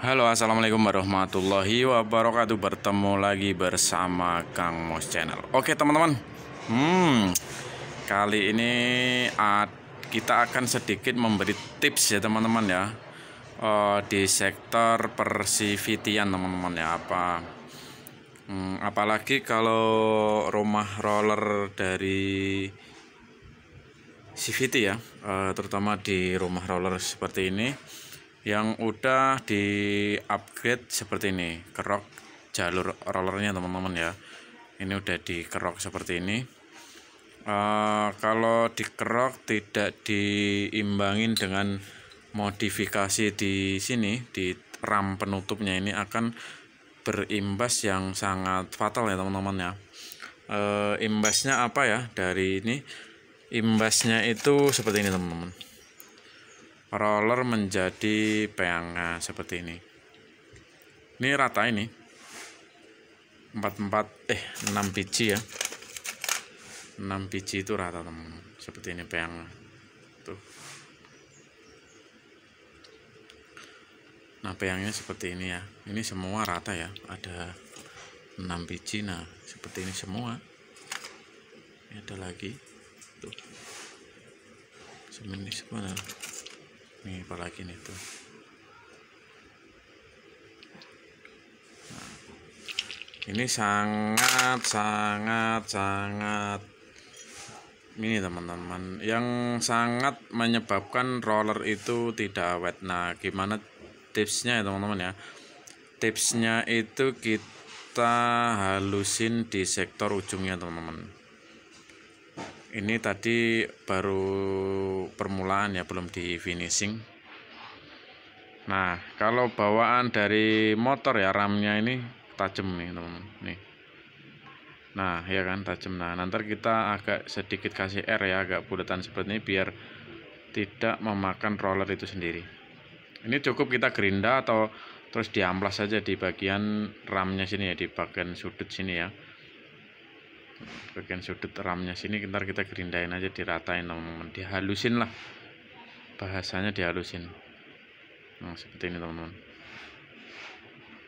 Halo assalamualaikum warahmatullahi wabarakatuh Bertemu lagi bersama Kang Mos Channel Oke teman-teman hmm, Kali ini kita akan sedikit memberi tips ya teman-teman ya uh, Di sektor persivitian teman-teman ya apa hmm, Apalagi kalau rumah roller dari CVT ya uh, Terutama di rumah roller seperti ini yang udah di upgrade seperti ini kerok jalur rollernya teman-teman ya ini udah dikerok seperti ini uh, kalau dikerok tidak diimbangin dengan modifikasi di sini di ram penutupnya ini akan berimbas yang sangat fatal ya teman-teman ya e, imbasnya apa ya dari ini imbasnya itu seperti ini teman-teman roller menjadi peangga seperti ini ini rata ini 44 eh 6 biji ya 6 biji itu rata teman seperti ini peanga tuh nah peangnya seperti ini ya ini semua rata ya ada 6 biji nah seperti ini semua ini ada lagi tuh semenis sebenarnya ini apalagi nih tuh nah, ini sangat sangat sangat ini teman-teman yang sangat menyebabkan roller itu tidak awet nah gimana tipsnya ya teman-teman ya tipsnya itu kita halusin di sektor ujungnya teman-teman ini tadi baru permulaan ya belum di finishing nah kalau bawaan dari motor ya ramnya ini tajam nih teman-teman nih nah ya kan tajam nah nanti kita agak sedikit kasih air ya agak bulatan seperti ini biar tidak memakan roller itu sendiri ini cukup kita gerinda atau terus diamplas saja di bagian ramnya sini ya di bagian sudut sini ya bagian sudut ramnya sini ntar kita gerindain aja diratain teman-teman dihalusin lah bahasanya dihalusin nah seperti ini teman-teman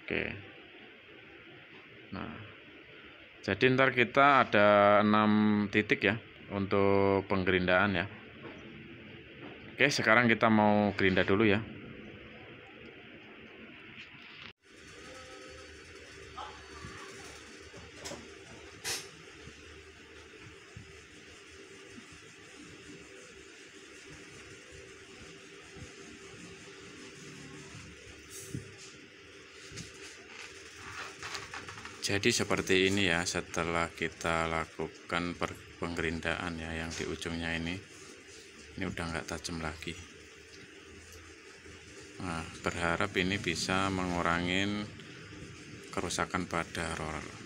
oke nah jadi ntar kita ada enam titik ya untuk penggerindaan ya oke sekarang kita mau gerinda dulu ya jadi seperti ini ya setelah kita lakukan penggerindaan ya yang di ujungnya ini ini udah nggak tajam lagi nah berharap ini bisa mengurangi kerusakan pada roller